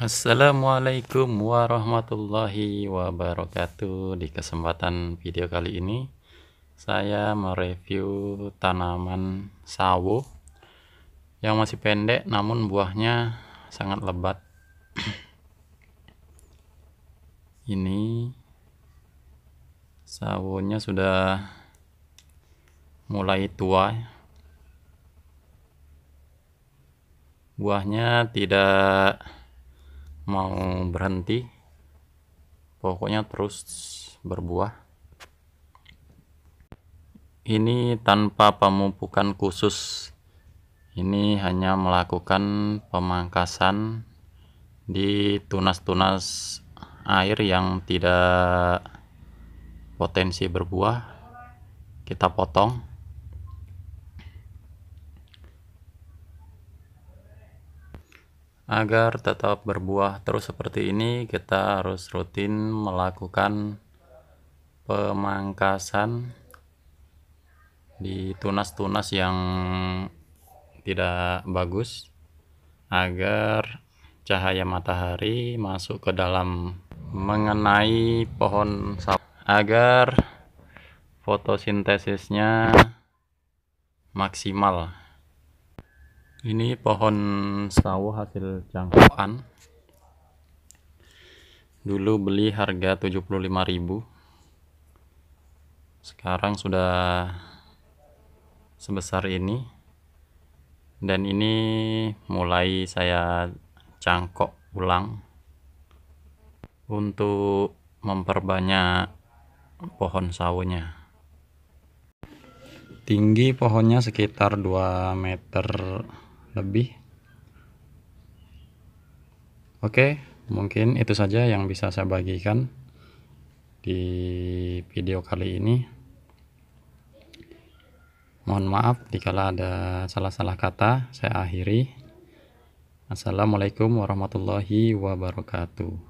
Assalamualaikum warahmatullahi wabarakatuh. Di kesempatan video kali ini saya mereview tanaman sawo yang masih pendek namun buahnya sangat lebat. ini sawonya sudah mulai tua. Buahnya tidak mau berhenti pokoknya terus berbuah ini tanpa pemupukan khusus ini hanya melakukan pemangkasan di tunas-tunas air yang tidak potensi berbuah kita potong Agar tetap berbuah terus seperti ini, kita harus rutin melakukan pemangkasan di tunas-tunas yang tidak bagus agar cahaya matahari masuk ke dalam mengenai pohon sawit agar fotosintesisnya maksimal ini pohon sawo hasil jangkauan dulu beli harga 75000 sekarang sudah sebesar ini dan ini mulai saya cangkok ulang untuk memperbanyak pohon sawonya tinggi pohonnya sekitar 2 meter lebih Oke, mungkin itu saja yang bisa saya bagikan di video kali ini. Mohon maaf dikala ada salah-salah kata, saya akhiri. Assalamualaikum warahmatullahi wabarakatuh.